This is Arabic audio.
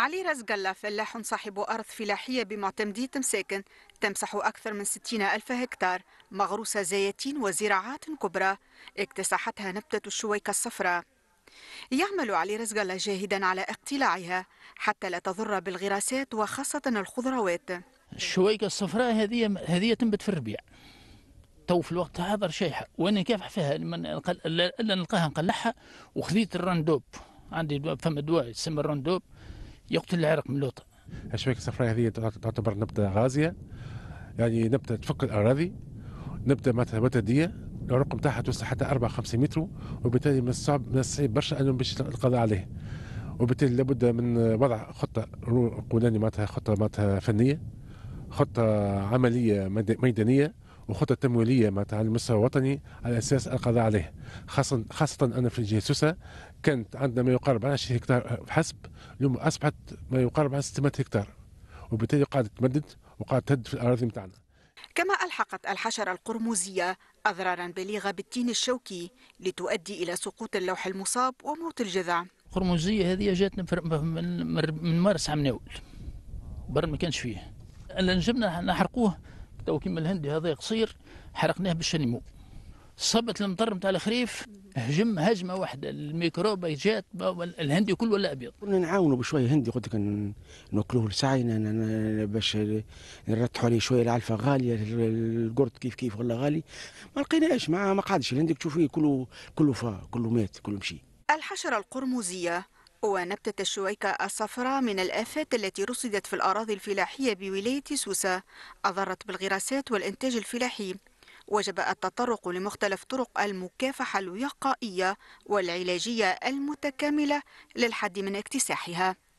علي رزقلا فلاح صاحب أرض فلاحية بمعتمدية تمساكن تمسح أكثر من 60 ألف هكتار مغروسة زيتين وزراعات كبرى اكتسحتها نبتة الشويكة الصفراء يعمل علي رزقلا جاهدا على اقتلاعها حتى لا تضر بالغراسات وخاصة الخضروات الشويكة الصفراء هذه هذه تنبت في الربيع تو في الوقت هذا شيحة وأنا كافح فيها إلا نلقاها نقلعها وخذيت الرندوب عندي فما دواء يسمى الرندوب يقتل العرق من لوط الشبكه الصفراء هذه تعتبر نبته غازيه يعني نبته تفك الاراضي نبته معناتها وتديه العروق نتاعها توصل حتى 4 5 متر وبالتالي من الصعب من الصعيب برشا انهم باش القضاء عليه وبالتالي لابد من وضع خطه قولاني معناتها خطه معناتها فنيه خطه عمليه ميدانيه وخطة تمويلية مع على المستوى الوطني على أساس القضاء عليه خاصة, خاصة أن في الجهة كانت عندنا ما يقارب 10 هكتار حسب اليوم أصبحت ما يقارب 600 هكتار وبالتالي قاعدة تمدد وقاعدة تهد في الأراضي متاعنا كما ألحقت الحشرة القرموزية أضرارا بليغة بالتين الشوكي لتؤدي إلى سقوط اللوح المصاب وموت الجذع القرموزية هذه جاتنا من مارس عام ناول برا ما كانش فيه اللي نجمنا نحرقوه تو كيما الهندي هذا قصير حرقناه باش نمو صبت المطر نتاع الخريف هجم هجمه واحده الميكروب جات الهندي كله ولا ابيض كنا نعاونوا بشويه هندي قلت لك ناكلوه لسعينا باش نرتحوا عليه شويه العلفه غاليه القرد كيف كيف ولا غالي ما لقيناش ما, ما قعدش الهندي تشوف فيه كله كله فا كله مات كله مشي الحشرة القرمزية ونبتة الشويكة الصفراء من الآفات التي رصدت في الأراضي الفلاحية بولاية سوسة أضرت بالغراسات والإنتاج الفلاحي وجب التطرق لمختلف طرق المكافحة الوقائية والعلاجية المتكاملة للحد من اكتساحها